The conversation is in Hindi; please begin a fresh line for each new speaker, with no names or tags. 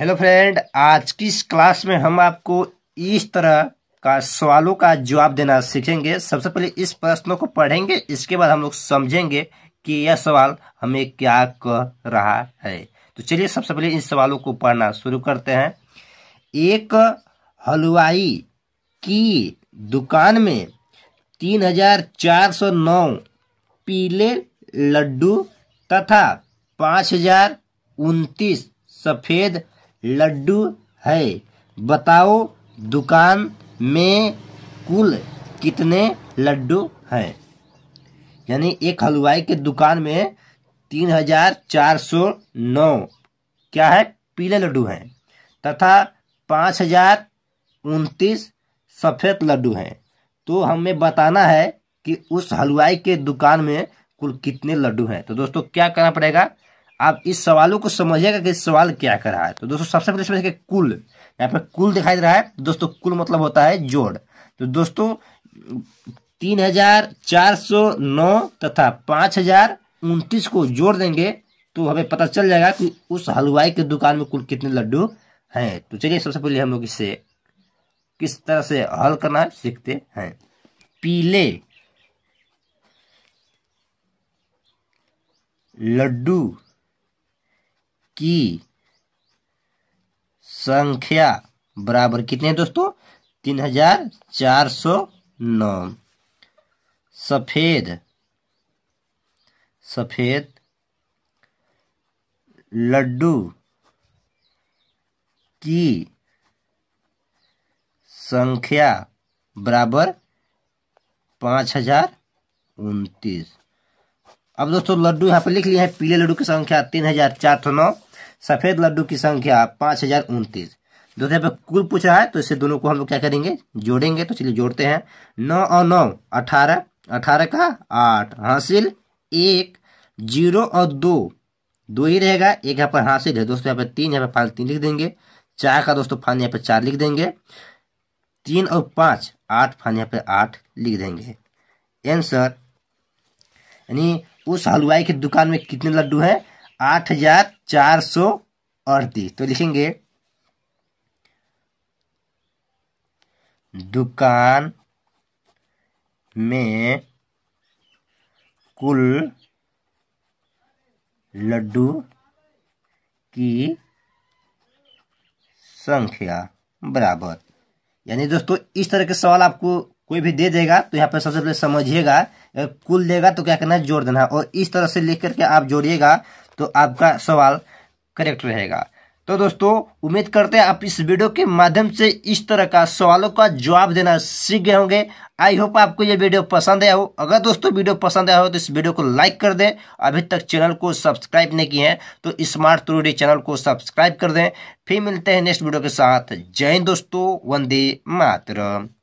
हेलो फ्रेंड आज की इस क्लास में हम आपको इस तरह का सवालों का जवाब देना सीखेंगे सबसे पहले इस प्रश्नों को पढ़ेंगे इसके बाद हम लोग समझेंगे कि यह सवाल हमें क्या कह रहा है तो चलिए सबसे पहले इन सवालों को पढ़ना शुरू करते हैं एक हलवाई की दुकान में तीन हजार चार सौ नौ पीले लड्डू तथा पाँच हजार उनतीस सफ़ेद लड्डू है बताओ दुकान में कुल कितने लड्डू हैं यानी एक हलवाई के दुकान में तीन हजार चार सौ नौ क्या है पीले लड्डू हैं तथा पाँच हजार उनतीस सफ़ेद लड्डू हैं तो हमें बताना है कि उस हलवाई के दुकान में कुल कितने लड्डू हैं तो दोस्तों क्या करना पड़ेगा आप इस सवालों को समझिएगा कि सवाल क्या कर रहा है तो दोस्तों सबसे पहले समझिए कुल यहाँ पे कुल दिखाई दे रहा है तो दोस्तों कुल मतलब होता है जोड़ तो दोस्तों तीन हजार चार सौ नौ तथा पाँच हजार उनतीस को जोड़ देंगे तो हमें पता चल जाएगा कि उस हलवाई के दुकान में कुल कितने लड्डू हैं तो चलिए सबसे पहले हम लोग इसे किस तरह से हल करना है सीखते हैं पीले लड्डू की संख्या बराबर कितने दोस्तों तीन हजार चार सौ नौ सफेद सफेद लड्डू की संख्या बराबर पाँच हजार उनतीस अब दोस्तों लड्डू यहाँ पर लिख लिए है पीले लड्डू की संख्या तीन हजार चार सौ नौ सफ़ेद लड्डू की संख्या पाँच हज़ार उनतीस दोस्तों यहाँ पे कुल पूछा है तो इससे दोनों को हम लोग क्या करेंगे जोड़ेंगे तो चलिए जोड़ते हैं नौ और नौ अठारह अठारह का आठ हासिल एक जीरो और दो दो ही रहेगा एक यहाँ पर हासिल है दोस्तों यहाँ पे तीन यहाँ पे फाइनल तीन लिख देंगे चार का दोस्तों फान यहाँ पे चार लिख देंगे तीन और पाँच आठ फान यहाँ पे आठ लिख देंगे आंसर यानी उस हलवाई की दुकान में कितने लड्डू हैं आठ हजार चार सौ अड़तीस तो लिखेंगे दुकान में कुल लड्डू की संख्या बराबर यानी दोस्तों इस तरह के सवाल आपको कोई भी दे देगा तो यहाँ पर सबसे पहले समझिएगा कुल देगा तो क्या करना है जोड़ देना है और इस तरह से लिख करके आप जोड़िएगा तो आपका सवाल करेक्ट रहेगा तो दोस्तों उम्मीद करते हैं आप इस वीडियो के माध्यम से इस तरह का सवालों का जवाब देना सीख गए होंगे आई होप आपको ये वीडियो पसंद आया हो अगर दोस्तों वीडियो पसंद आया हो तो इस वीडियो को लाइक कर दें अभी तक चैनल को सब्सक्राइब नहीं किए हैं तो स्मार्ट थ्रूडी चैनल को सब्सक्राइब कर दें फिर मिलते हैं नेक्स्ट वीडियो के साथ जय हिंद दोस्तों वंदे मातरम